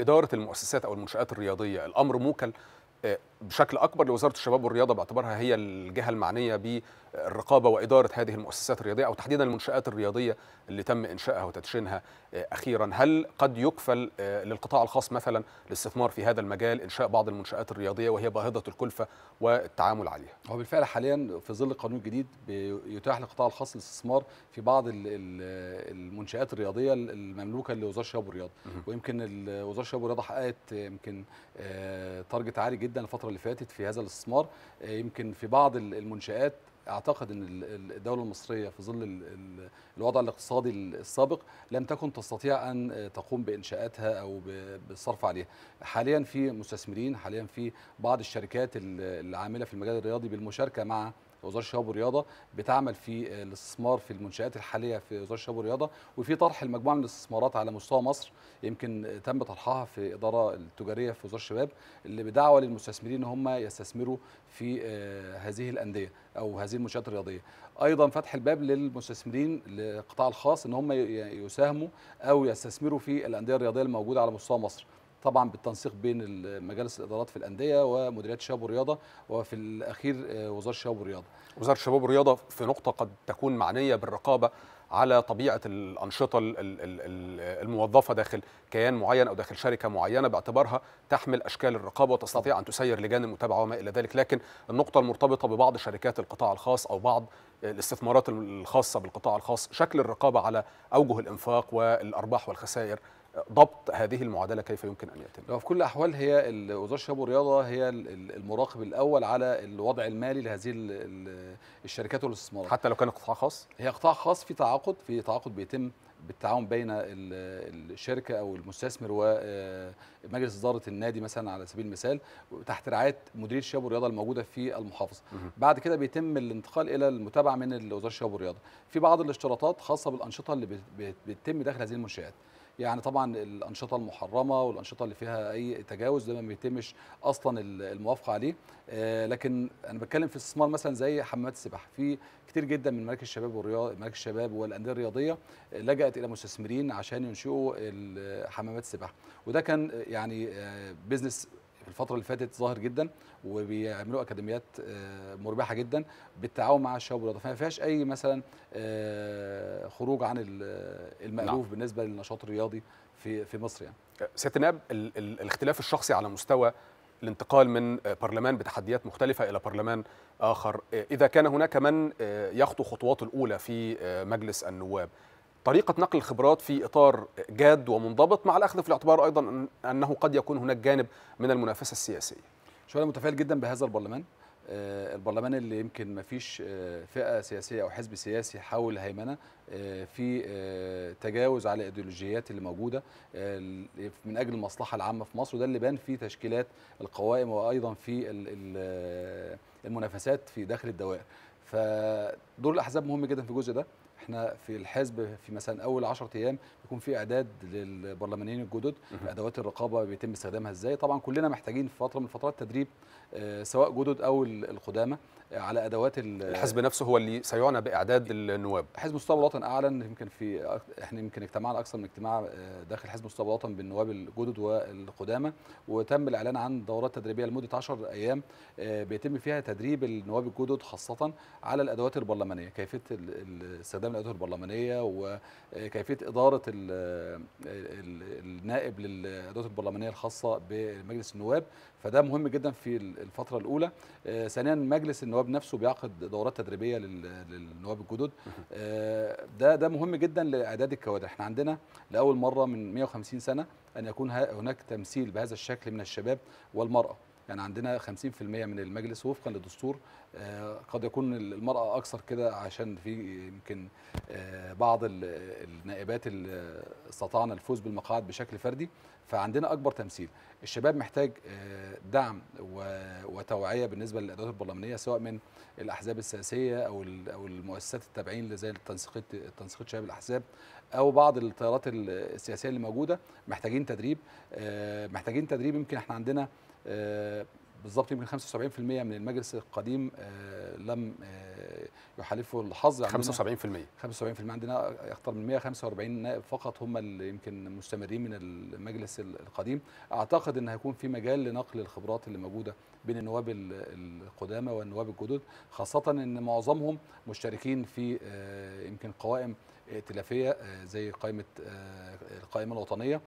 اداره المؤسسات او المنشات الرياضيه الامر موكل آه، بشكل اكبر لوزاره الشباب والرياضه باعتبارها هي الجهه المعنيه بالرقابه واداره هذه المؤسسات الرياضيه او تحديدا المنشات الرياضيه اللي تم انشائها وتدشينها آه، اخيرا هل قد يكفل آه، للقطاع الخاص مثلا الاستثمار في هذا المجال انشاء بعض المنشات الرياضيه وهي باهظه الكلفه والتعامل عليها هو بالفعل حاليا في ظل القانون الجديد يتاح للقطاع الخاص الاستثمار في بعض المنشات الرياضيه المملوكه لوزاره الشباب والرياضه ويمكن وزاره الشباب والرياضه حققت يمكن تارجت آه، عالي جدا الفتره اللي فاتت في هذا الاستثمار آه، يمكن في بعض المنشآت اعتقد ان الدوله المصريه في ظل الوضع الاقتصادي السابق لم تكن تستطيع ان آه، تقوم بانشاءاتها او بالصرف عليها. حاليا في مستثمرين، حاليا في بعض الشركات العامله في المجال الرياضي بالمشاركه مع وزاره الشباب والرياضه بتعمل في الاستثمار في المنشات الحاليه في وزاره الشباب والرياضه وفي طرح المجموعه من الاستثمارات على مستوى مصر يمكن تم طرحها في الاداره التجاريه في وزاره الشباب اللي بدعوه للمستثمرين ان هم يستثمروا في آه، هذه الانديه او هذه المنشات الرياضيه ايضا فتح الباب للمستثمرين للقطاع الخاص ان هم يساهموا او يستثمروا في الانديه الرياضيه الموجوده على مستوى مصر طبعا بالتنسيق بين مجالس الادارات في الانديه ومديريات الشباب والرياضه وفي الاخير آه، وزاره الشباب والرياضه. وزاره الشباب والرياضه في نقطه قد تكون معنيه بالرقابه على طبيعه الانشطه الموظفه داخل كيان معين او داخل شركه معينه باعتبارها تحمل اشكال الرقابه وتستطيع ان تسير لجان المتابعه وما الى ذلك، لكن النقطه المرتبطه ببعض شركات القطاع الخاص او بعض الاستثمارات الخاصه بالقطاع الخاص، شكل الرقابه على اوجه الانفاق والارباح والخسائر ضبط هذه المعادله كيف يمكن ان يتم؟ في كل الاحوال هي وزاره الشباب والرياضه هي المراقب الاول على الوضع المالي لهذه الشركات والاستثمارات حتى لو كان قطاع خاص؟ هي قطاع خاص في تعاقد في تعاقد بيتم بالتعاون بين الشركه او المستثمر ومجلس آه، اداره النادي مثلا على سبيل المثال تحت رعايه مديريه الشباب والرياضه الموجوده في المحافظه بعد كده بيتم الانتقال الى المتابعه من وزاره الشباب والرياضه في بعض الاشتراطات خاصه بالانشطه اللي بتتم داخل هذه المنشات يعني طبعا الانشطه المحرمه والانشطه اللي فيها اي تجاوز ده ما بيتمش اصلا الموافقه عليه آه، لكن انا بتكلم في استثمار مثلا زي حمامات السباحه في كتير جدا من مراكز الشباب والرياض مراكز الشباب والانديه الرياضيه لجات الى مستثمرين عشان ينشئوا حمامات السباحه وده كان يعني بيزنس آه، الفتره اللي فاتت ظاهر جدا وبيعملوا اكاديميات آه، مربحه جدا بالتعاون مع الشباب والرياضه فما فيهاش اي مثلا آه، خروج عن آه، المالوف نعم. بالنسبه للنشاط الرياضي في في مصر يعني سياده النائب الاختلاف الشخصي على مستوى الانتقال من برلمان بتحديات مختلفة إلى برلمان آخر إذا كان هناك من يخطو خطواته الأولى في مجلس النواب طريقة نقل الخبرات في إطار جاد ومنضبط مع الأخذ في الاعتبار أيضا أنه قد يكون هناك جانب من المنافسة السياسية شو أنا متفائل جدا بهذا البرلمان آه، البرلمان اللي يمكن ما فيش آه، فئة سياسية أو حزب سياسي حاول هيمنة آه، في تجاوز على الإيديولوجيات اللي موجودة من أجل المصلحة العامة في مصر وده اللي بان في تشكيلات القوائم وأيضا في المنافسات في داخل الدوائر فدور الأحزاب مهم جدا في الجزء ده احنا في الحزب في مثلا اول 10 ايام بيكون في اعداد للبرلمانيين الجدد ادوات الرقابه بيتم استخدامها ازاي طبعا كلنا محتاجين في فتره من الفترات تدريب آه، سواء جدد او القدامى آه، على ادوات الحزب نفسه هو اللي سيعنى باعداد النواب حزب مستوى الوطن اعلن يمكن في احنا يمكن اجتمعنا اكثر من اجتماع آه، داخل حزب مستوى الوطن بالنواب الجدد والقدامى وتم الاعلان عن دورات تدريبيه لمده 10 ايام بيتم فيها تدريب النواب الجدد خاصه على الادوات البرلمانيه كيفيه استخدام الندوه البرلمانيه وكيفيه اداره الـ الـ النائب للاداره البرلمانيه الخاصه بمجلس النواب فده مهم جدا في الفتره الاولى آه، ثانيا مجلس النواب نفسه بيعقد دورات تدريبيه للنواب الجدد آه، ده ده مهم جدا لاعداد الكوادر احنا عندنا لاول مره من 150 سنه ان يكون هناك تمثيل بهذا الشكل من الشباب والمراه يعني عندنا 50% من المجلس وفقا للدستور آه، قد يكون المرأة أكثر كده عشان في يمكن آه، بعض النائبات اللي استطعنا الفوز بالمقاعد بشكل فردي فعندنا أكبر تمثيل الشباب محتاج آه، دعم وتوعية بالنسبة للأدوات البرلمانية سواء من الأحزاب السياسية أو المؤسسات التابعين لزي التنسيق التنسيقات شباب الأحزاب او بعض التيارات السياسيه اللي موجوده محتاجين تدريب آه، محتاجين تدريب يمكن احنا عندنا آه، بالظبط يمكن 75% من المجلس القديم آه، لم آه، يحالفه الحظ 75% 75% عندنا اكثر من 145 نائب فقط هم اللي يمكن مستمرين من المجلس القديم اعتقد ان هيكون في مجال لنقل الخبرات اللي موجوده بين النواب القدامى والنواب الجدد خاصه ان معظمهم مشتركين في آه، يمكن قوائم ائتلافيه زي قائمه القائمه الوطنيه